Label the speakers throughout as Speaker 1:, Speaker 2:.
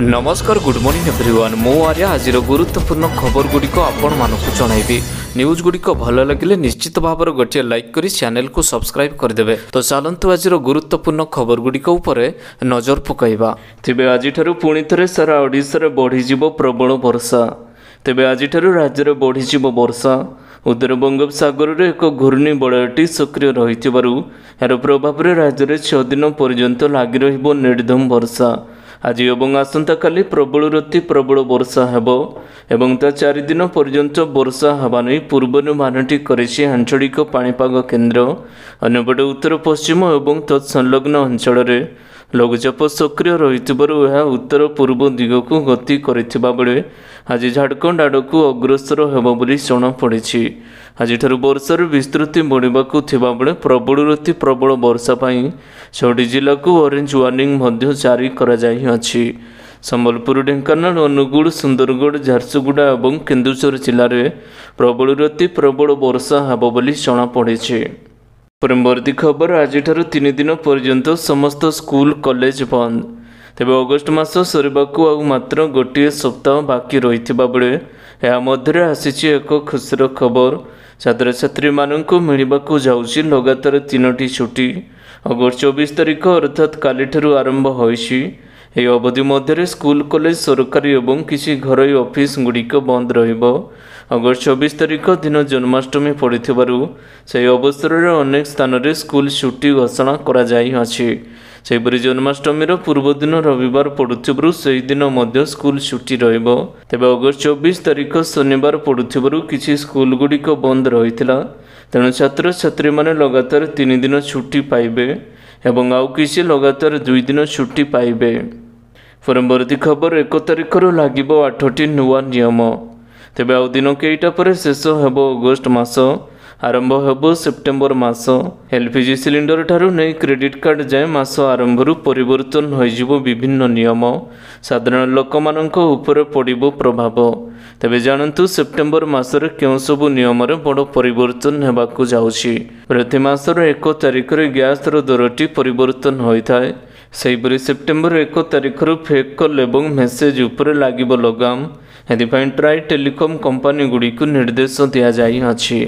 Speaker 1: ନମସ୍କାର good morning everyone ମୁଁ ଆର୍ଯ୍ୟ ଆଜିର ଗୁରୁତ୍ୱପୂର୍ଣ୍ଣ ଖବରଗୁଡ଼ିକ ଆପଣମାନଙ୍କୁ ଜଣାଇବି ନ୍ୟୁଜ୍ ଗୁଡ଼ିକ ଭଲ ଲାଗିଲେ ନିଶ୍ଚିତ ଭାବରେ ଗୋଟିଏ ଲାଇକ୍ କରି ଚ୍ୟାନେଲ୍କୁ ସବସ୍କ୍ରାଇବ୍ କରିଦେବେ ତ ଚାଲନ୍ତୁ ଆଜିର ଗୁରୁତ୍ୱପୂର୍ଣ୍ଣ ଖବରଗୁଡ଼ିକ ଉପରେ ନଜର ପକାଇବା ତେବେ ଆଜିଠାରୁ ପୁଣି ଥରେ ସାରା ଓଡ଼ିଶାରେ ବଢ଼ିଯିବ ପ୍ରବଳ ବର୍ଷା ତେବେ ଆଜିଠାରୁ ରାଜ୍ୟରେ ବଢ଼ିଯିବ ବର୍ଷା ଉତ୍ତର ବଙ୍ଗୋପସାଗରରେ ଏକ ଘୂର୍ଣ୍ଣିବଳୟଟି ସକ୍ରିୟ ରହିଥିବାରୁ ଏହାର ପ୍ରଭାବରେ ରାଜ୍ୟରେ ଛଅ ଦିନ ପର୍ଯ୍ୟନ୍ତ ଲାଗି ରହିବ ନିର୍ଦ୍ଧମ ବର୍ଷା ଆଜି ଏବଂ ଆସନ୍ତାକାଲି ପ୍ରବଳ ରତି ପ୍ରବଳ ବର୍ଷା ହେବ ଏବଂ ତା ଚାରିଦିନ ପର୍ଯ୍ୟନ୍ତ ବର୍ଷା ହେବା ନେଇ ପୂର୍ବାନୁମାନଟି କରିଛି ଆଞ୍ଚଳିକ ପାଣିପାଗ କେନ୍ଦ୍ର ଅନ୍ୟପଟେ ଉତ୍ତର ପଶ୍ଚିମ ଏବଂ ତତ୍ସଂଲଗ୍ନ ଅଞ୍ଚଳରେ ଲଘୁଚାପ ସକ୍ରିୟ ରହିଥିବାରୁ ଏହା ଉତ୍ତର ପୂର୍ବ ଦିଗକୁ ଗତି କରିଥିବା ବେଳେ ଆଜି ଝାଡ଼ଖଣ୍ଡ ଆଡ଼କୁ ଅଗ୍ରସର ହେବ ବୋଲି ଜଣାପଡ଼ିଛି ଆଜିଠାରୁ ବର୍ଷାର ବିସ୍ତୃତି ବଢ଼ିବାକୁ ଥିବାବେଳେ ପ୍ରବଳ ରୁତି ପ୍ରବଳ ବର୍ଷା ପାଇଁ ଛଅଟି ଜିଲ୍ଲାକୁ ଅରେଞ୍ଜ ୱାର୍ଣ୍ଣିଂ ମଧ୍ୟ ଜାରି କରାଯାଇଅଛି ସମ୍ବଲପୁର ଢେଙ୍କାନାଳ ଅନୁଗୁଳ ସୁନ୍ଦରଗଡ଼ ଝାରସୁଗୁଡ଼ା ଏବଂ କେନ୍ଦୁଝର ଜିଲ୍ଲାରେ ପ୍ରବଳ ରୁତି ପ୍ରବଳ ବର୍ଷା ହେବ ବୋଲି ଜଣାପଡ଼ିଛି ପରବର୍ତ୍ତୀ ଖବର ଆଜିଠାରୁ ତିନି ଦିନ ପର୍ଯ୍ୟନ୍ତ ସମସ୍ତ ସ୍କୁଲ କଲେଜ ବନ୍ଦ ତେବେ ଅଗଷ୍ଟ ମାସ ସରିବାକୁ ଆଉ ମାତ୍ର ଗୋଟିଏ ସପ୍ତାହ ବାକି ରହିଥିବା ବେଳେ ଏହା ମଧ୍ୟରେ ଆସିଛି ଏକ ଖୁସିର ଖବର ଛାତ୍ରଛାତ୍ରୀମାନଙ୍କୁ ମିଳିବାକୁ ଯାଉଛି ଲଗାତାର ତିନୋଟି ଛୁଟି ଅଗଷ୍ଟ ଚବିଶ ତାରିଖ ଅର୍ଥାତ୍ କାଲିଠାରୁ ଆରମ୍ଭ ହୋଇଛି ଏହି ଅବଧି ମଧ୍ୟରେ ସ୍କୁଲ କଲେଜ ସରକାରୀ ଏବଂ କିଛି ଘରୋଇ ଅଫିସ୍ ଗୁଡ଼ିକ ବନ୍ଦ ରହିବ ଅଗଷ୍ଟ ଚବିଶ ତାରିଖ ଦିନ ଜନ୍ମାଷ୍ଟମୀ ପଡ଼ିଥିବାରୁ ସେହି ଅବସରରେ ଅନେକ ସ୍ଥାନରେ ସ୍କୁଲ ଛୁଟି ଘୋଷଣା କରାଯାଇଅଛି ସେହିପରି ଜନ୍ମାଷ୍ଟମୀର ପୂର୍ବ ଦିନ ରବିବାର ପଡ଼ୁଥିବାରୁ ସେହିଦିନ ମଧ୍ୟ ସ୍କୁଲ ଛୁଟି ରହିବ ତେବେ ଅଗଷ୍ଟ ଚବିଶ ତାରିଖ ଶନିବାର ପଡ଼ୁଥିବାରୁ କିଛି ସ୍କୁଲ ଗୁଡ଼ିକ ବନ୍ଦ ରହିଥିଲା ତେଣୁ ଛାତ୍ରଛାତ୍ରୀମାନେ ଲଗାତାର ତିନି ଦିନ ଛୁଟି ପାଇବେ ଏବଂ ଆଉ କିଛି ଲଗାତାର ଦୁଇ ଦିନ ଛୁଟି ପାଇବେ ପରବର୍ତ୍ତୀ ଖବର ଏକ ତାରିଖରୁ ଲାଗିବ ଆଠଟି ନୂଆ ନିୟମ ତେବେ ଆଉ ଦିନ କେଇଟା ପରେ ଶେଷ ହେବ ଅଗଷ୍ଟ ମାସ ଆରମ୍ଭ ହେବ ସେପ୍ଟେମ୍ବର ମାସ ଏଲ୍ପିଜି ସିଲିଣ୍ଡର ଠାରୁ ନେଇ କ୍ରେଡ଼ିଟ୍ କାର୍ଡ଼ ଯାଏଁ ମାସ ଆରମ୍ଭରୁ ପରିବର୍ତ୍ତନ ହୋଇଯିବ ବିଭିନ୍ନ ନିୟମ ସାଧାରଣ ଲୋକମାନଙ୍କ ଉପରେ ପଡ଼ିବ ପ୍ରଭାବ ତେବେ ଜାଣନ୍ତୁ ସେପ୍ଟେମ୍ବର ମାସରେ କେଉଁ ସବୁ ନିୟମରେ ବଡ଼ ପରିବର୍ତ୍ତନ ହେବାକୁ ଯାଉଛି ପ୍ରତି ମାସର ଏକ ତାରିଖରେ ଗ୍ୟାସ୍ର ଦରଟି ପରିବର୍ତ୍ତନ ହୋଇଥାଏ ସେହିପରି ସେପ୍ଟେମ୍ବର ଏକ ତାରିଖରୁ ଫେକ୍ କଲ୍ ଏବଂ ମେସେଜ୍ ଉପରେ ଲାଗିବ ଲଗାମ ଏଥିପାଇଁ ଟ୍ରାଏ ଟେଲିକମ୍ କମ୍ପାନୀଗୁଡ଼ିକୁ ନିର୍ଦ୍ଦେଶ ଦିଆଯାଇଅଛି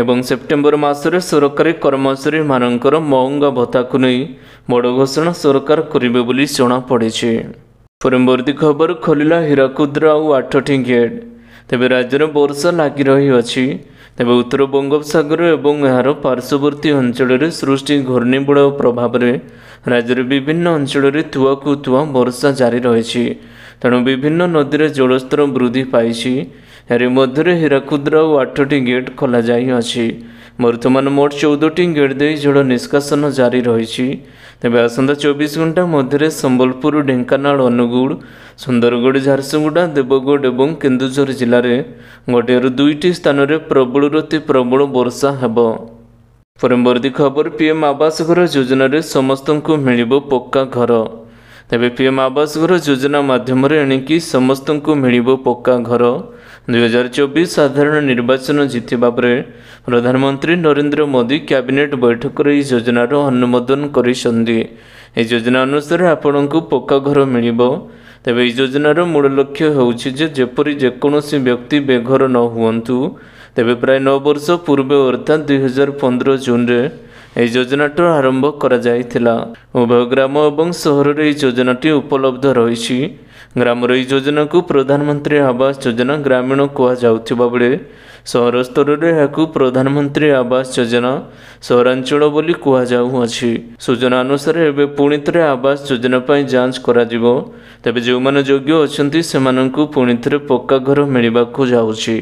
Speaker 1: ଏବଂ ସେପ୍ଟେମ୍ବର ମାସରେ ସରକାରୀ କର୍ମଚାରୀମାନଙ୍କର ମହଙ୍ଗା ଭତ୍ତାକୁ ନେଇ ବଡ଼ ଘୋଷଣା ସରକାର କରିବେ ବୋଲି ଜଣାପଡ଼ିଛି ପରବର୍ତ୍ତୀ ଖବର ଖୋଲିଲା ହୀରାକୁଦ୍ର ଆଉ ଆଠଟି ଗେଟ୍ ତେବେ ରାଜ୍ୟରେ ବର୍ଷା ଲାଗି ରହିଅଛି ତେବେ ଉତ୍ତର ବଙ୍ଗୋପସାଗର ଏବଂ ଏହାର ପାର୍ଶ୍ୱବର୍ତ୍ତୀ ଅଞ୍ଚଳରେ ସୃଷ୍ଟି ଘୂର୍ଣ୍ଣିବଳୟ ପ୍ରଭାବରେ ରାଜ୍ୟର ବିଭିନ୍ନ ଅଞ୍ଚଳରେ ଥୁଆକୁ ଥୁଆ ବର୍ଷା ଜାରି ରହିଛି ତେଣୁ ବିଭିନ୍ନ ନଦୀରେ ଜଳସ୍ତର ବୃଦ୍ଧି ପାଇଛି ଏହାରି ମଧ୍ୟରେ ହୀରାକୁଦ୍ର ଓ ଆଠଟି ଗେଟ୍ ଖୋଲାଯାଇଅଛି ବର୍ତ୍ତମାନ ମୋଟ ଚଉଦଟି ଗେଟ୍ ଦେଇ ଜଳ ନିଷ୍କାସନ ଜାରି ରହିଛି ତେବେ ଆସନ୍ତା ଚବିଶ ଘଣ୍ଟା ମଧ୍ୟରେ ସମ୍ବଲପୁର ଢେଙ୍କାନାଳ ଅନୁଗୁଳ ସୁନ୍ଦରଗଡ଼ ଝାରସୁଗୁଡ଼ା ଦେବଗଡ଼ ଏବଂ କେନ୍ଦୁଝର ଜିଲ୍ଲାରେ ଗୋଟିଏରୁ ଦୁଇଟି ସ୍ଥାନରେ ପ୍ରବଳରୁ ଅତି ପ୍ରବଳ ବର୍ଷା ହେବ ପରବର୍ତ୍ତୀ ଖବର ପିଏମ୍ ଆବାସ ଘର ଯୋଜନାରେ ସମସ୍ତଙ୍କୁ ମିଳିବ ପକ୍କା ଘର ତେବେ ପିଏମ୍ ଆବାସ ଘର ଯୋଜନା ମାଧ୍ୟମରେ ଏଣିକି ସମସ୍ତଙ୍କୁ ମିଳିବ ପକ୍କା ଘର ଦୁଇହଜାର ଚବିଶ ସାଧାରଣ ନିର୍ବାଚନ ଜିତିବା ପରେ ପ୍ରଧାନମନ୍ତ୍ରୀ ନରେନ୍ଦ୍ର ମୋଦି କ୍ୟାବିନେଟ୍ ବୈଠକରେ ଏହି ଯୋଜନାର ଅନୁମୋଦନ କରିଛନ୍ତି ଏହି ଯୋଜନା ଅନୁସାରେ ଆପଣଙ୍କୁ ପକ୍କା ଘର ମିଳିବ ତେବେ ଏହି ଯୋଜନାର ମୂଳ ଲକ୍ଷ୍ୟ ହେଉଛି ଯେ ଯେପରି ଯେକୌଣସି ବ୍ୟକ୍ତି ବେଘର ନ ହୁଅନ୍ତୁ ତେବେ ପ୍ରାୟ ନଅ ବର୍ଷ ପୂର୍ବେ ଅର୍ଥାତ୍ ଦୁଇହଜାର ପନ୍ଦର ଜୁନ୍ରେ ଏହି ଯୋଜନାଟି ଆରମ୍ଭ କରାଯାଇଥିଲା ଉଭୟ ଗ୍ରାମ ଏବଂ ସହରରେ ଏହି ଯୋଜନାଟି ଉପଲବ୍ଧ ରହିଛି ଗ୍ରାମର ଏହି ଯୋଜନାକୁ ପ୍ରଧାନମନ୍ତ୍ରୀ ଆବାସ ଯୋଜନା ଗ୍ରାମୀଣ କୁହାଯାଉଥିବା ବେଳେ ସହର ସ୍ତରରେ ଏହାକୁ ପ୍ରଧାନମନ୍ତ୍ରୀ ଆବାସ ଯୋଜନା ସହରାଞ୍ଚଳ ବୋଲି କୁହାଯାଉଅଛି ସୂଚନା ଅନୁସାରେ ଏବେ ପୁଣି ଥରେ ଆବାସ ଯୋଜନା ପାଇଁ ଯାଞ୍ଚ କରାଯିବ ତେବେ ଯେଉଁମାନେ ଯୋଗ୍ୟ ଅଛନ୍ତି ସେମାନଙ୍କୁ ପୁଣି ଥରେ ପକ୍କା ଘର ମିଳିବାକୁ ଯାଉଛି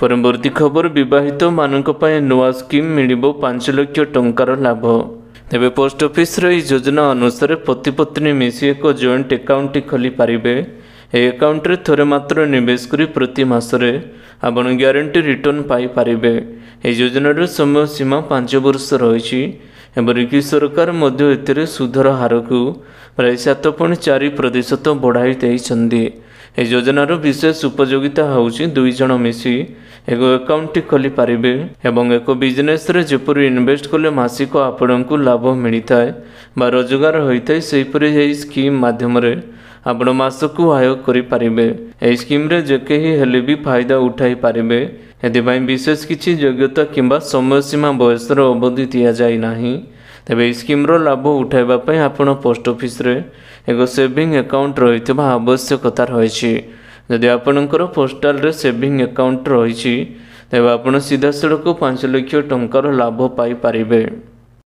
Speaker 1: ପରବର୍ତ୍ତୀ ଖବର ବିବାହିତମାନଙ୍କ ପାଇଁ ନୂଆ ସ୍କିମ୍ ମିଳିବ ପାଞ୍ଚ ଲକ୍ଷ ଟଙ୍କାର ଲାଭ ତେବେ ପୋଷ୍ଟ ଅଫିସର ଏହି ଯୋଜନା ଅନୁସାରେ ପତିପତ୍ନୀ ମିଶି ଏକ ଜଏଣ୍ଟ ଆକାଉଣ୍ଟଟି ଖୋଲିପାରିବେ ଏହି ଆକାଉଣ୍ଟରେ ଥରେ ମାତ୍ର ନିବେଶ କରି ପ୍ରତି ମାସରେ ଆପଣ ଗ୍ୟାରେଣ୍ଟି ରିଟର୍ଣ୍ଣ ପାଇପାରିବେ ଏହି ଯୋଜନାର ସମୟ ସୀମା ପାଞ୍ଚ ବର୍ଷ ରହିଛି ଏପରିକି ସରକାର ମଧ୍ୟ ଏଥିରେ ସୁଧର ହାରକୁ ପ୍ରାୟ ସାତ ପଏଣ୍ଟ ଚାରି ପ୍ରତିଶତ ବଢ଼ାଇ ଦେଇଛନ୍ତି ଏ ଯୋଜନାର ବିଶେଷ ଉପଯୋଗିତା ହେଉଛି ଦୁଇ ଜଣ ମିଶି ଏକ ଆକାଉଣ୍ଟଟି ଖୋଲିପାରିବେ ଏବଂ ଏକ ବିଜନେସ୍ରେ ଯେପରି ଇନଭେଷ୍ଟ କଲେ ମାସିକ ଆପଣଙ୍କୁ ଲାଭ ମିଳିଥାଏ ବା ରୋଜଗାର ହୋଇଥାଏ ସେହିପରି ଏହି ସ୍କିମ୍ ମାଧ୍ୟମରେ ଆପଣ ମାସକୁ ଆୟ କରିପାରିବେ ଏହି ସ୍କିମ୍ରେ ଯେ କେହି ହେଲେ ବି ଫାଇଦା ଉଠାଇ ପାରିବେ ଏଥିପାଇଁ ବିଶେଷ କିଛି ଯୋଗ୍ୟତା କିମ୍ବା ସମୟସୀମା ବୟସର ଅବଧି ଦିଆଯାଇ ନାହିଁ ତେବେ ଏହି ସ୍କିମ୍ର ଲାଭ ଉଠାଇବା ପାଇଁ ଆପଣ ପୋଷ୍ଟ ଅଫିସରେ ଏକ ସେଭିଂ ଆକାଉଣ୍ଟ ରହିଥିବା ଆବଶ୍ୟକତା ରହିଛି ଯଦି ଆପଣଙ୍କର ପୋଷ୍ଟାଲରେ ସେଭିଂ ଆକାଉଣ୍ଟ ରହିଛି ତେବେ ଆପଣ ସିଧାସଳଖ ପାଞ୍ଚ ଲକ୍ଷ ଟଙ୍କାର ଲାଭ ପାଇପାରିବେ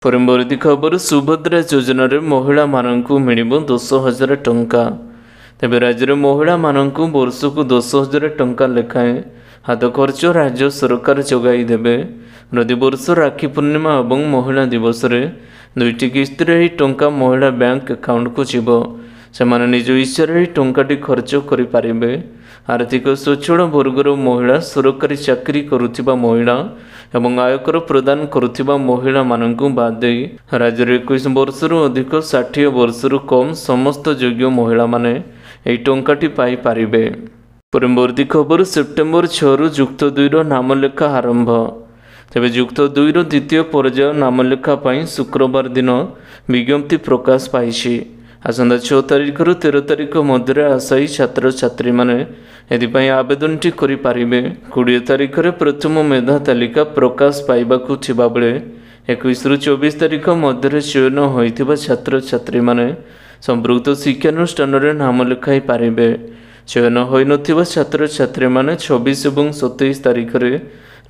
Speaker 1: ପରବର୍ତ୍ତୀ ଖବର ସୁଭଦ୍ରା ଯୋଜନାରେ ମହିଳାମାନଙ୍କୁ ମିଳିବ ଦଶ ହଜାର ଟଙ୍କା ତେବେ ରାଜ୍ୟରେ ମହିଳାମାନଙ୍କୁ ବର୍ଷକୁ ଦଶ ହଜାର ଟଙ୍କା ଲେଖାଏଁ ହାତ ଖର୍ଚ୍ଚ ରାଜ୍ୟ ସରକାର ଯୋଗାଇ ଦେବେ ପ୍ରତିବର୍ଷ ରାକ୍ଷୀ ପୂର୍ଣ୍ଣିମା ଏବଂ ମହିଳା ଦିବସରେ ଦୁଇଟି କିସ୍ତିରେ ଏହି ଟଙ୍କା ମହିଳା ବ୍ୟାଙ୍କ ଆକାଉଣ୍ଟକୁ ଯିବ ସେମାନେ ନିଜ ଇଚ୍ଛାରେ ଏହି ଟଙ୍କାଟି ଖର୍ଚ୍ଚ କରିପାରିବେ ଆର୍ଥିକ ସ୍ୱଚ୍ଛଳ ବର୍ଗର ମହିଳା ସରକାରୀ ଚାକିରି କରୁଥିବା ମହିଳା ଏବଂ ଆୟକର ପ୍ରଦାନ କରୁଥିବା ମହିଳାମାନଙ୍କୁ ବାଦ ଦେଇ ରାଜ୍ୟରେ ଏକୋଇଶ ବର୍ଷରୁ ଅଧିକ ଷାଠିଏ ବର୍ଷରୁ କମ୍ ସମସ୍ତ ଯୋଗ୍ୟ ମହିଳାମାନେ ଏହି ଟଙ୍କାଟି ପାଇପାରିବେ ପରବର୍ତ୍ତୀ ଖବର ସେପ୍ଟେମ୍ବର ଛଅରୁ ଯୁକ୍ତ ଦୁଇର ନାମଲେଖା ଆରମ୍ଭ ତେବେ ଯୁକ୍ତ ଦୁଇର ଦ୍ୱିତୀୟ ପର୍ଯ୍ୟାୟ ନାମଲେଖା ପାଇଁ ଶୁକ୍ରବାର ଦିନ ବିଜ୍ଞପ୍ତି ପ୍ରକାଶ ପାଇଛି ଆସନ୍ତା ଛଅ ତାରିଖରୁ ତେର ତାରିଖ ମଧ୍ୟରେ ଆଶାୟୀ ଛାତ୍ରଛାତ୍ରୀମାନେ ଏଥିପାଇଁ ଆବେଦନଟି କରିପାରିବେ କୋଡ଼ିଏ ତାରିଖରେ ପ୍ରଥମ ମେଧା ତାଲିକା ପ୍ରକାଶ ପାଇବାକୁ ଥିବାବେଳେ ଏକୋଇଶରୁ ଚବିଶ ତାରିଖ ମଧ୍ୟରେ ଚୟନ ହୋଇଥିବା ଛାତ୍ରଛାତ୍ରୀମାନେ ସମ୍ପୃକ୍ତ ଶିକ୍ଷାନୁଷ୍ଠାନରେ ନାମ ଲେଖାଇ ପାରିବେ ଚୟନ ହୋଇନଥିବା ଛାତ୍ରଛାତ୍ରୀମାନେ ଛବିଶ ଏବଂ ସତେଇଶ ତାରିଖରେ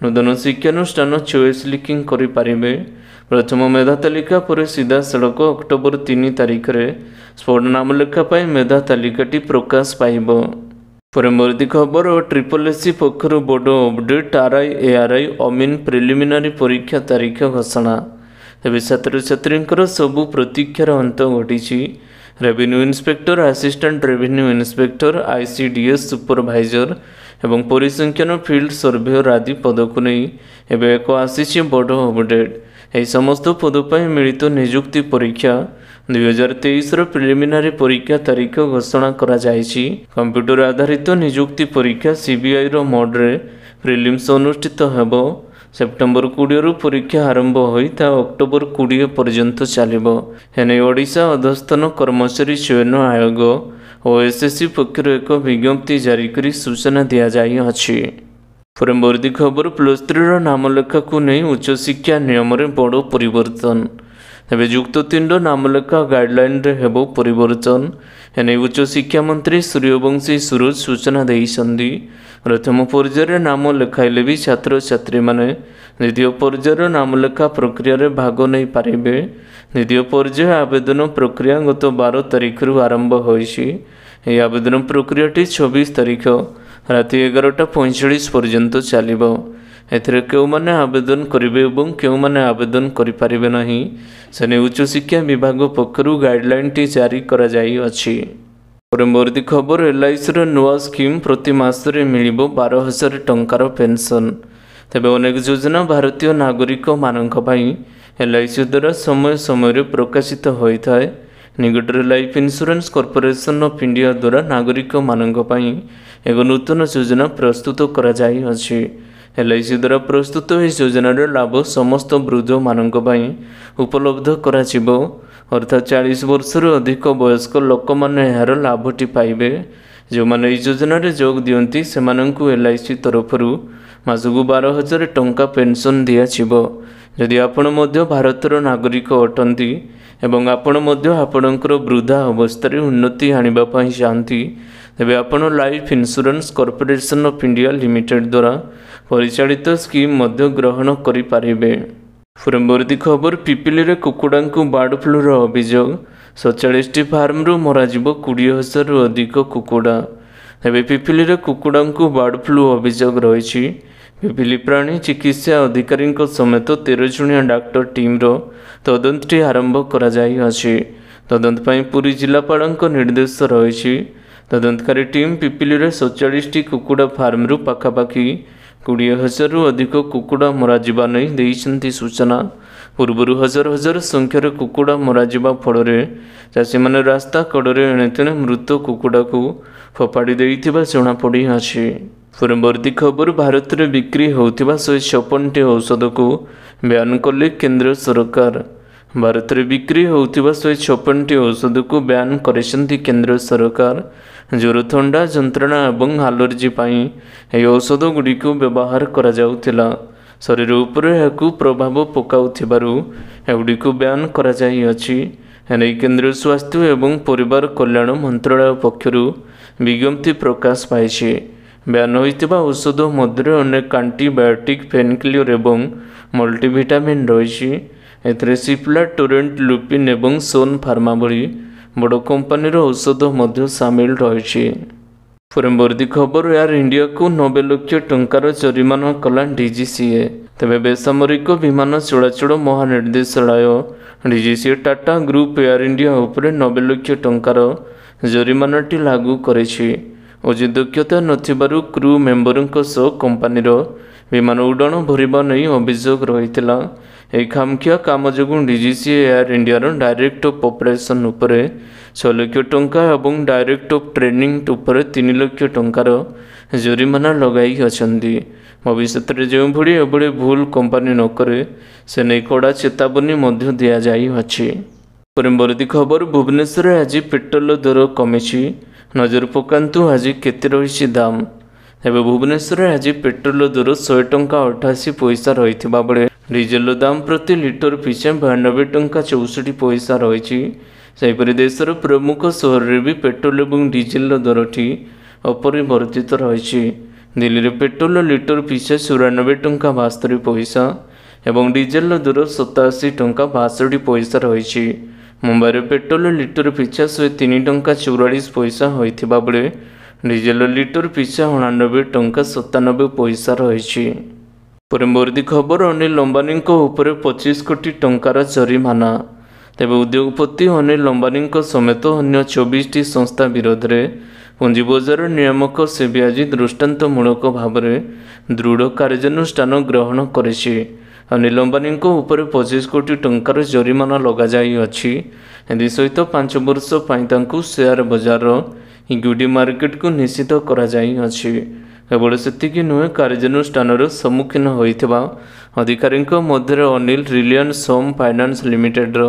Speaker 1: ନୂତନ ଶିକ୍ଷାନୁଷ୍ଠାନ ଚଏସ୍ ଲିକିଂ କରିପାରିବେ ପ୍ରଥମ ମେଧା ତାଲିକା ପରେ ସିଧାସଳଖ ଅକ୍ଟୋବର ତିନି ତାରିଖରେ ସ୍ପଟ ନାମ ଲେଖା ପାଇଁ ମେଧା ତାଲିକାଟି ପ୍ରକାଶ ପାଇବ ପରବର୍ତ୍ତୀ ଖବର ଟ୍ରିପଲ୍ ଏସ୍ସି ପକ୍ଷରୁ ବଡ଼ update RI A R I ଅମିନ୍ ପ୍ରିଲିମିନାରୀ ପରୀକ୍ଷା ତାରିଖ ଘୋଷଣା ତେବେ ଛାତ୍ରଛାତ୍ରୀଙ୍କର ସବୁ ପ୍ରତୀକ୍ଷାର ଅନ୍ତ ଘଟିଛି revenue inspector assistant revenue inspector ICDS supervisor ଏବଂ ପରିସଂଖ୍ୟାନ ଫିଲ୍ଡ ସର୍ଭେୟର ଆଦି ପଦକୁ ନେଇ ଏବେ ଏକ ଆସିଛି ବଡ଼ ଅପଡ଼େଟ୍ ଏହି ସମସ୍ତ ପଦ ପାଇଁ ମିଳିତ ନିଯୁକ୍ତି ପରୀକ୍ଷା ଦୁଇହଜାର ତେଇଶର ପ୍ରିଲିମିନାରୀ ପରୀକ୍ଷା ତାରିଖ ଘୋଷଣା କରାଯାଇଛି କମ୍ପ୍ୟୁଟର ଆଧାରିତ ନିଯୁକ୍ତି ପରୀକ୍ଷା ସିବିଆଇର ମୋଡ଼ରେ ପ୍ରିଲିମ୍ସ ଅନୁଷ୍ଠିତ ହେବ ସେପ୍ଟେମ୍ବର କୋଡ଼ିଏରୁ ପରୀକ୍ଷା ଆରମ୍ଭ ହୋଇ ତାହା ଅକ୍ଟୋବର କୋଡ଼ିଏ ପର୍ଯ୍ୟନ୍ତ ଚାଲିବ ଏନେଇ ଓଡ଼ିଶା ଅଧସ୍ତନ କର୍ମଚାରୀ ଚୟନ ଆୟୋଗ ଓ ଏସ୍ଏସ୍ସି ପକ୍ଷରୁ ଏକ ବିଜ୍ଞପ୍ତି ଜାରି କରି ସୂଚନା ଦିଆଯାଇଅଛି ପରବର୍ତ୍ତୀ ଖବର ପ୍ଲସ୍ ଥ୍ରୀର ନାମଲେଖାକୁ ନେଇ ଉଚ୍ଚଶିକ୍ଷା ନିୟମରେ ବଡ଼ ପରିବର୍ତ୍ତନ ତେବେ ଯୁକ୍ତ ତିନିର ନାମଲେଖା ଗାଇଡ଼ଲାଇନ୍ରେ ହେବ ପରିବର୍ତ୍ତନ ଏ ନେଇ ଉଚ୍ଚଶିକ୍ଷା ମନ୍ତ୍ରୀ ସୂର୍ଯ୍ୟବଂଶୀ ସୁରଜ ସୂଚନା ଦେଇଛନ୍ତି ପ୍ରଥମ ପର୍ଯ୍ୟାୟରେ ନାମ ଲେଖାଇଲେ ବି ଛାତ୍ରଛାତ୍ରୀମାନେ ଦ୍ୱିତୀୟ ପର୍ଯ୍ୟାୟର ନାମଲେଖା ପ୍ରକ୍ରିୟାରେ ଭାଗ ନେଇପାରିବେ ଦ୍ୱିତୀୟ ପର୍ଯ୍ୟାୟ ଆବେଦନ ପ୍ରକ୍ରିୟା ଗତ ବାର ତାରିଖରୁ ଆରମ୍ଭ ହୋଇଛି এই আবেদন প্রক্রিয়াটি চব্বিশ তারিখ রাতে এগারোটা পঁয়তাল্লিশ পর্যন্ত চালিব ଏଥିରେ କେଉଁମାନେ ଆବେଦନ କରିବେ ଏବଂ କେଉଁମାନେ ଆବେଦନ କରିପାରିବେ ନାହିଁ ସେ ନେଇ ଉଚ୍ଚଶିକ୍ଷା ବିଭାଗ ପକ୍ଷରୁ ଗାଇଡ଼ଲାଇନ୍ଟି ଜାରି କରାଯାଇଅଛି ପରବର୍ତ୍ତୀ ଖବର ଏଲ୍ଆଇସିର ନୂଆ ସ୍କିମ୍ ପ୍ରତି ମାସରେ ମିଳିବ ବାର ହଜାର ଟଙ୍କାର ପେନ୍ସନ୍ ତେବେ ଅନେକ ଯୋଜନା ଭାରତୀୟ ନାଗରିକମାନଙ୍କ ପାଇଁ ଏଲ୍ଆଇସି ଦ୍ୱାରା ସମୟ ସମୟରେ ପ୍ରକାଶିତ ହୋଇଥାଏ ନିକଟରେ life insurance corporation of India ଦ୍ୱାରା ନାଗରିକମାନଙ୍କ ପାଇଁ ଏକ ନୂତନ ଯୋଜନା ପ୍ରସ୍ତୁତ କରାଯାଇଅଛି ଏଲ୍ ଆଇ ସି ଦ୍ୱାରା ପ୍ରସ୍ତୁତ ଏହି ଯୋଜନାର ଲାଭ ସମସ୍ତ ବୃଦ୍ଧମାନଙ୍କ ପାଇଁ ଉପଲବ୍ଧ କରାଯିବ ଅର୍ଥାତ୍ ଚାଳିଶ ବର୍ଷରୁ ଅଧିକ ବୟସ୍କ ଲୋକମାନେ ଏହାର ଲାଭଟି ପାଇବେ ଯେଉଁମାନେ ଏହି ଯୋଜନାରେ ଯୋଗ ଦିଅନ୍ତି ସେମାନଙ୍କୁ ଏଲ୍ ଆଇ ସି ତରଫରୁ ମାସକୁ ବାର ହଜାର ଟଙ୍କା ପେନ୍ସନ୍ ଦିଆଯିବ ଯଦି ଆପଣ ମଧ୍ୟ ଭାରତର ନାଗରିକ ଅଟନ୍ତି ଏବଂ ଆପଣ ମଧ୍ୟ ଆପଣଙ୍କର ବୃଦ୍ଧା ଅବସ୍ଥାରେ ଉନ୍ନତି ଆଣିବା ପାଇଁ ଚାହାନ୍ତି ତେବେ ଆପଣ life insurance corporation of India limited ଦ୍ୱାରା ପରିଚାଳିତ ସ୍କିମ୍ ମଧ୍ୟ ଗ୍ରହଣ କରିପାରିବେ ପରବର୍ତ୍ତୀ ଖବର ପିପିଲିରେ କୁକୁଡ଼ାଙ୍କୁ ବାର୍ଡ଼ ଫ୍ଲୁର ଅଭିଯୋଗ ସତଚାଳିଶଟି ଫାର୍ମରୁ ମରାଯିବ କୋଡ଼ିଏ ହଜାରରୁ ଅଧିକ କୁକୁଡ଼ା ତେବେ ପିପିଲିରେ କୁକୁଡ଼ାଙ୍କୁ ବାର୍ଡ଼ ଫ୍ଲୁ ଅଭିଯୋଗ ରହିଛି ପ୍ରାଣୀ ଚିକିତ୍ସା ଅଧିକାରୀଙ୍କ ସମେତ ତେର ଜଣିଆ ଡାକ୍ତର ଟିମ୍ର ତଦନ୍ତଟି ଆରମ୍ଭ କରାଯାଇଅଛି ତଦନ୍ତ ପାଇଁ ପୁରୀ ଜିଲ୍ଲାପାଳଙ୍କ ନିର୍ଦ୍ଦେଶ ରହିଛି ତଦନ୍ତକାରୀ ଟିମ୍ ପିପିଲିରେ ସତଚାଳିଶଟି କୁକୁଡ଼ା ଫାର୍ମରୁ ପାଖାପାଖି କୋଡ଼ିଏ ହଜାରରୁ ଅଧିକ କୁକୁଡ଼ା ମରାଯିବା ନେଇ ଦେଇଛନ୍ତି ସୂଚନା ପୂର୍ବରୁ ହଜାର ହଜାର ସଂଖ୍ୟାରେ କୁକୁଡ଼ା ମରାଯିବା ଫଳରେ ଚାଷୀମାନେ ରାସ୍ତା କଡ଼ରେ ଏଣେତେଣେ ମୃତ କୁକୁଡ଼ାକୁ ଫୋପାଡ଼ି ଦେଇଥିବା ଜଣାପଡ଼ିଅଛି পରବର୍ତ୍ତୀ ଖବର ଭାରତରେ ବିକ୍ରି ହେଉଥିବା ଶହେ ଛପନଟି ଔଷଧକୁ ବ୍ୟାନ୍ କଲେ କେନ୍ଦ୍ର ସରକାର ଭାରତରେ ବିକ୍ରି ହେଉଥିବା ଶହେ ଛପନଟି ଔଷଧକୁ ବ୍ୟାନ୍ କରିଛନ୍ତି କେନ୍ଦ୍ର ସରକାର ଜ୍ୱର ଥଣ୍ଡା ଯନ୍ତ୍ରଣା ଏବଂ ଆଲର୍ଜି ପାଇଁ ଏହି ଔଷଧଗୁଡ଼ିକୁ ବ୍ୟବହାର କରାଯାଉଥିଲା ଶରୀର ଉପରେ ଏହାକୁ ପ୍ରଭାବ ପକାଉଥିବାରୁ ଏଗୁଡ଼ିକୁ ବ୍ୟାନ୍ କରାଯାଇଅଛି ଏନେଇ କେନ୍ଦ୍ର ସ୍ୱାସ୍ଥ୍ୟ ଏବଂ ପରିବାର କଲ୍ୟାଣ ମନ୍ତ୍ରଣାଳୟ ପକ୍ଷରୁ ବିଜ୍ଞପ୍ତି ପ୍ରକାଶ ପାଇଛି ବ୍ୟାନ୍ ହୋଇଥିବା ଔଷଧ ମଧ୍ୟରେ ଅନେକ ଆଣ୍ଟିବାୟୋଟିକ୍ ପେନ୍କିଲର୍ ଏବଂ ମଲ୍ଟିଭିଟାମିନ୍ ରହିଛି ଏଥିରେ ସିପ୍ଲା ଟୋରେଣ୍ଟ ଲୁପିନ୍ ଏବଂ ସୋନ୍ ଫାର୍ମା ଭଳି ବଡ଼ କମ୍ପାନୀର ଔଷଧ ମଧ୍ୟ ସାମିଲ ରହିଛି ପରବର୍ତ୍ତୀ ଖବର ଏୟାର ଇଣ୍ଡିଆକୁ ନବେ ଲକ୍ଷ ଟଙ୍କାର ଜରିମାନା କଲା ଡିଜିସିଏ ତେବେ ବେସାମରିକ ବିମାନ ଚଳାଚଳ ମହାନିର୍ଦ୍ଦେଶାଳୟ DGCA Tata group air India ଉପରେ ନବେ ଲକ୍ଷ ଟଙ୍କାର ଜରିମାନାଟି ଲାଗୁ କରିଛି ଓଜି ଦକ୍ଷତା ନଥିବାରୁ କ୍ରୁ ମେମ୍ବରଙ୍କ ସହ କମ୍ପାନୀର ବିମାନ ଉଡ଼ାଣ ଭରିବା ନେଇ ଅଭିଯୋଗ ରହିଥିଲା ଏହି ଖାମଖିଆ କାମ ଯୋଗୁଁ ସି ଏୟାର ଇଣ୍ଡିଆର ଡାଇରେକ୍ଟ ଅଫ୍ ଅପରେସନ୍ ଉପରେ ଛଅ ଲକ୍ଷ ଟଙ୍କା ଏବଂ ଡାଇରେକ୍ଟ ଅଫ୍ ଟ୍ରେନିଂ ଉପରେ ତିନି ଲକ୍ଷ ଟଙ୍କାର ଜୋରିମାନା ଲଗାଇ ଅଛନ୍ତି ଭବିଷ୍ୟତରେ ଯେଉଁଭଳି ଏଭଳି ଭୁଲ କମ୍ପାନୀ ନ କରେ ସେ ନେଇ କଡ଼ା ଚେତାବନୀ ମଧ୍ୟ ଦିଆଯାଇଅଛି ପରବର୍ତ୍ତୀ ଖବର ଭୁବନେଶ୍ୱରରେ ଆଜି ପେଟ୍ରୋଲ ଦର କମିଛି ନଜର ପକାନ୍ତୁ ଆଜି କେତେ ରହିଛି ଦାମ୍ ଏବେ ଭୁବନେଶ୍ୱରରେ ଆଜି ପେଟ୍ରୋଲ ଦର ଶହେ ଟଙ୍କା ଅଠାଅଶୀ ପଇସା ରହିଥିବା ବେଳେ ଡିଜେଲର ଦାମ ପ୍ରତି ଲିଟର ପିଛା ବୟାନବେ ଟଙ୍କା ଚଉଷଠି ପଇସା ରହିଛି ସେହିପରି ଦେଶର ପ୍ରମୁଖ ସହରରେ ବି ପେଟ୍ରୋଲ ଏବଂ ଡିଜେଲର ଦରଟି ଅପରିବର୍ତ୍ତିତ ରହିଛି ଦିଲ୍ଲୀରେ ପେଟ୍ରୋଲ ଲିଟର ପିଛା ଚଉରାନବେ ଟଙ୍କା ବାସ୍ତରି ପଇସା ଏବଂ ଡିଜେଲର ଦର ସତାଅଶୀ ଟଙ୍କା ବାଷଠି ପଇସା ରହିଛି ମୁମ୍ବାଇରେ ପେଟ୍ରୋଲ ଲିଟର ପିଛା ଶହେ ତିନି ଟଙ୍କା ଚଉରାଳିଶ ପଇସା ହୋଇଥିବା ବେଳେ ଡିଜେଲ ଲିଟର ପିଛା ଅଣାନବେ ଟଙ୍କା ସତାନବେ ପଇସା ରହିଛି ପରବର୍ତ୍ତୀ ଖବର ଅନିଲ ଅମ୍ବାନୀଙ୍କ ଉପରେ ପଚିଶ କୋଟି ଟଙ୍କାର ଜରିମାନା ତେବେ ଉଦ୍ୟୋଗପତି ଅନିଲ ଅମ୍ବାନୀଙ୍କ ସମେତ ଅନ୍ୟ ଚବିଶଟି ସଂସ୍ଥା ବିରୋଧରେ ପୁଞ୍ଜି ବଜାର ନିୟାମକ ସେବି ଆଜି ଦୃଷ୍ଟାନ୍ତମୂଳକ ଭାବରେ ଦୃଢ଼ କାର୍ଯ୍ୟାନୁଷ୍ଠାନ ଗ୍ରହଣ କରିଛି ଆଉ ନୀଲ ଉପରେ ପଚିଶ କୋଟି ଟଙ୍କାର ଜରିମାନା ଲଗାଯାଇଅଛି ଏଥି ସହିତ ପାଞ୍ଚ ବର୍ଷ ପାଇଁ ତାଙ୍କୁ ସେୟାର ବଜାରର ଇଗୁଡ଼ି ମାର୍କେଟକୁ ନିଷିଦ୍ଧ କରାଯାଇଅଛି କେବଳ ସେତିକି ନୁହେଁ କାର୍ଯ୍ୟାନୁଷ୍ଠାନର ସମ୍ମୁଖୀନ ହୋଇଥିବା ଅଧିକାରୀଙ୍କ ମଧ୍ୟରେ ଅନିଲ ରିଲିଆନ୍ସ ହୋମ୍ ଫାଇନାନ୍ସ ଲିମିଟେଡ଼ର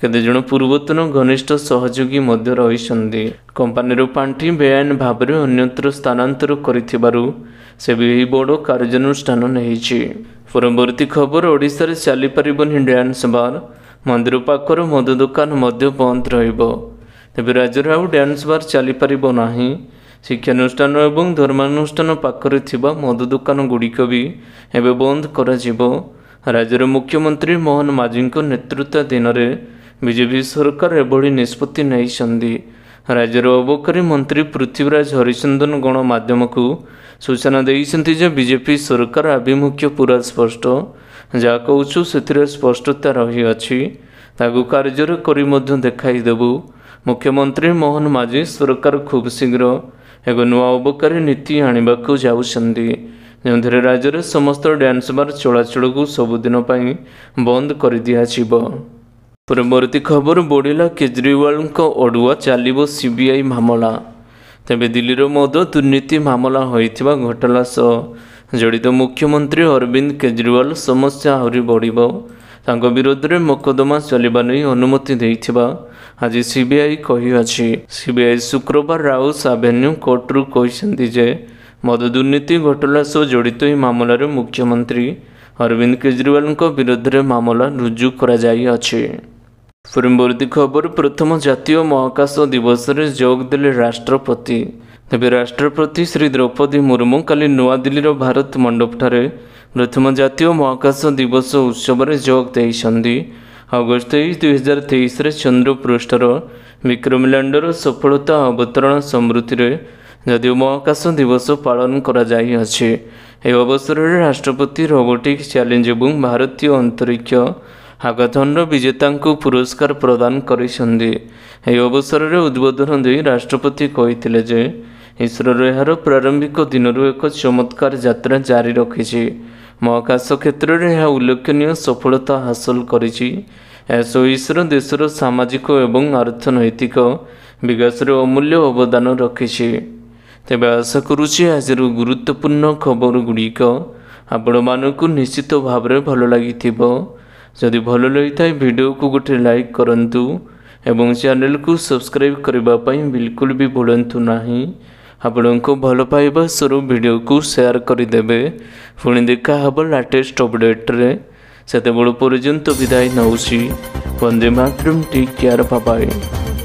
Speaker 1: କେତେଜଣ ପୂର୍ବତନ ଘନିଷ୍ଠ ସହଯୋଗୀ ମଧ୍ୟ ରହିଛନ୍ତି କମ୍ପାନୀରୁ ପାଣ୍ଠି ବେଆଇନ ଭାବରେ ଅନ୍ୟତ୍ର ସ୍ଥାନାନ୍ତର କରିଥିବାରୁ ସେ ବି ଏହି ବଡ଼ କାର୍ଯ୍ୟାନୁଷ୍ଠାନ ନେଇଛି ପରବର୍ତ୍ତୀ ଖବର ଓଡ଼ିଶାରେ ଚାଲିପାରିବନି ଡ୍ୟାନ୍ସ ବାର୍ ମନ୍ଦିର ପାଖରୁ ମଦ ଦୋକାନ ମଧ୍ୟ ବନ୍ଦ ରହିବ ତେବେ ରାଜ୍ୟରେ ଆଉ ଡ୍ୟାନ୍ସ ବାର୍ ଚାଲିପାରିବ ନାହିଁ ଶିକ୍ଷାନୁଷ୍ଠାନ ଏବଂ ଧର୍ମାନୁଷ୍ଠାନ ପାଖରେ ଥିବା ମଦ ଦୋକାନ ଗୁଡ଼ିକ ବି ଏବେ ବନ୍ଦ କରାଯିବ ରାଜ୍ୟର ମୁଖ୍ୟମନ୍ତ୍ରୀ ମୋହନ ମାଝୀଙ୍କ ନେତୃତ୍ୱାଧୀନରେ ବିଜେପି ସରକାର ଏଭଳି ନିଷ୍ପତ୍ତି ନେଇଛନ୍ତି ରାଜ୍ୟର ଅବକାରୀ ମନ୍ତ୍ରୀ ପୃଥ୍ୱୀରାଜ ହରିଚନ୍ଦନ ଗଣମାଧ୍ୟମକୁ ସୂଚନା ଦେଇଛନ୍ତି ଯେ ବିଜେପି ସରକାର ଆଭିମୁଖ୍ୟ ପୁରା ସ୍ପଷ୍ଟ ଯାହା କହୁଛୁ ସେଥିରେ ସ୍ପଷ୍ଟତା ରହିଅଛି ତାକୁ କାର୍ଯ୍ୟରେ କରି ମଧ୍ୟ ଦେଖାଇ ଦେବୁ ମୁଖ୍ୟମନ୍ତ୍ରୀ ମୋହନ ମାଝି ସରକାର ଖୁବ୍ ଶୀଘ୍ର ଏକ ନୂଆ ଅବକାରୀ ନୀତି ଆଣିବାକୁ ଯାଉଛନ୍ତି ଯେଉଁଥିରେ ରାଜ୍ୟରେ ସମସ୍ତ ଡ୍ୟାନ୍ସ ବାର୍ ଚଳାଚଳକୁ ସବୁଦିନ ପାଇଁ ବନ୍ଦ କରିଦିଆଯିବ ପରବର୍ତ୍ତୀ ଖବର ବଢ଼ିଲା କେଜରିୱାଲଙ୍କ ଅଡ଼ୁଆ ଚାଲିବ ସିବିଆଇ ମାମଲା ତେବେ ଦିଲ୍ଲୀର ମଦ ଦୁର୍ନୀତି ମାମଲା ହୋଇଥିବା ଘଟଣା ସହ ଜଡ଼ିତ ମୁଖ୍ୟମନ୍ତ୍ରୀ ଅରବିନ୍ଦ କେଜରିୱାଲ ସମସ୍ୟା ଆହୁରି ବଢ଼ିବ ତାଙ୍କ ବିରୋଧରେ ମକଦ୍ଦମା ଚାଲିବା ନେଇ ଅନୁମତି ଦେଇଥିବା ଆଜି ସିବିଆଇ କହିଅଛି ସିବିଆଇ ଶୁକ୍ରବାର ରାଉସ ଆଭେନ୍ୟୁ କୋର୍ଟରୁ କହିଛନ୍ତି ଯେ ମଦ ଦୁର୍ନୀତି ଘଟଣା ସହ ଜଡ଼ିତ ଏହି ମାମଲାରେ ମୁଖ୍ୟମନ୍ତ୍ରୀ ଅରବିନ୍ଦ କେଜରିୱାଲଙ୍କ ବିରୋଧରେ ମାମଲା ରୁଜୁ କରାଯାଇଅଛି ପୂର୍ବବର୍ତ୍ତୀ ଖବର ପ୍ରଥମ ଜାତୀୟ ମହାକାଶ ଦିବସରେ ଯୋଗ ଦେଲେ ରାଷ୍ଟ୍ରପତି ତେବେ ରାଷ୍ଟ୍ରପତି ଶ୍ରୀ ଦ୍ରୌପଦୀ ମୁର୍ମୁ କାଲି ନୂଆଦିଲ୍ଲୀର ଭାରତ ମଣ୍ଡପଠାରେ ପ୍ରଥମ ଜାତୀୟ ମହାକାଶ ଦିବସ ଉତ୍ସବରେ ଯୋଗ ଦେଇଛନ୍ତି ଅଗଷ୍ଟ ତେଇଶ ଦୁଇ ହଜାର ତେଇଶରେ ଚନ୍ଦ୍ର ପୃଷ୍ଠର ବିକ୍ରମ ଲ୍ୟାଣ୍ଡର ସଫଳତା ଅବତରଣ ସମୃଦ୍ଧିରେ ଯଦିଓ ମହାକାଶ ଦିବସ ପାଳନ କରାଯାଇଅଛି ଏହି ଅବସରରେ ରାଷ୍ଟ୍ରପତି ରୋବୋଟିକ୍ସ ଚ୍ୟାଲେଞ୍ଜ ଏବଂ ଭାରତୀୟ ଅନ୍ତରିକ୍ଷ ହାଗଥନ୍ର ବିଜେତାଙ୍କୁ ପୁରସ୍କାର ପ୍ରଦାନ କରିଛନ୍ତି ଏହି ଅବସରରେ ଉଦ୍ବୋଧନ ଦେଇ ରାଷ୍ଟ୍ରପତି କହିଥିଲେ ଯେ ଇସ୍ରୋର ଏହାର ପ୍ରାରମ୍ଭିକ ଦିନରୁ ଏକ ଚମତ୍କାର ଯାତ୍ରା ଜାରି ରଖିଛି ମହାକାଶ କ୍ଷେତ୍ରରେ ଏହା ଉଲ୍ଲେଖନୀୟ ସଫଳତା ହାସଲ କରିଛି ଏସଓ ଇସ୍ରୋ ଦେଶର ସାମାଜିକ ଏବଂ ଅର୍ଥନୈତିକ ବିକାଶରେ ଅମୂଲ୍ୟ ଅବଦାନ ରଖିଛି ତେବେ ଆଶା କରୁଛି ଆଜିର ଗୁରୁତ୍ୱପୂର୍ଣ୍ଣ ଖବରଗୁଡ଼ିକ ଆପଣମାନଙ୍କୁ ନିଶ୍ଚିତ ଭାବରେ ଭଲ ଲାଗିଥିବ ଯଦି ଭଲ ଲାଗିଥାଏ ଭିଡ଼ିଓକୁ ଗୋଟେ ଲାଇକ୍ କରନ୍ତୁ ଏବଂ ଚ୍ୟାନେଲକୁ ସବସ୍କ୍ରାଇବ୍ କରିବା ପାଇଁ ବିଲକୁଲ ବି ଭୁଲନ୍ତୁ ନାହିଁ ଆପଣଙ୍କୁ ଭଲ ପାଇବା ସ୍ୱରୂପ ଭିଡ଼ିଓକୁ ସେୟାର କରିଦେବେ ପୁଣି ଦେଖା ହେବ ଲାଟେଷ୍ଟ ଅପଡ଼େଟ୍ରେ ସେତେବେଳେ ପର୍ଯ୍ୟନ୍ତ ବିଦାୟ ନେଉଛି ବନ୍ଦେ ମାତରମ୍ ଟେକ୍ କେୟାର ବାବାଏ